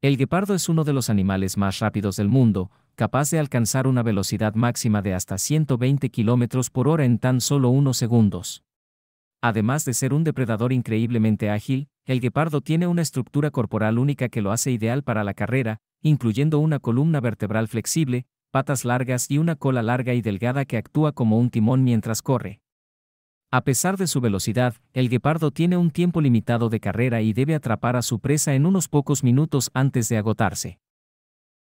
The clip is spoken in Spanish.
El guepardo es uno de los animales más rápidos del mundo, capaz de alcanzar una velocidad máxima de hasta 120 km por hora en tan solo unos segundos. Además de ser un depredador increíblemente ágil, el guepardo tiene una estructura corporal única que lo hace ideal para la carrera, incluyendo una columna vertebral flexible, patas largas y una cola larga y delgada que actúa como un timón mientras corre. A pesar de su velocidad, el guepardo tiene un tiempo limitado de carrera y debe atrapar a su presa en unos pocos minutos antes de agotarse.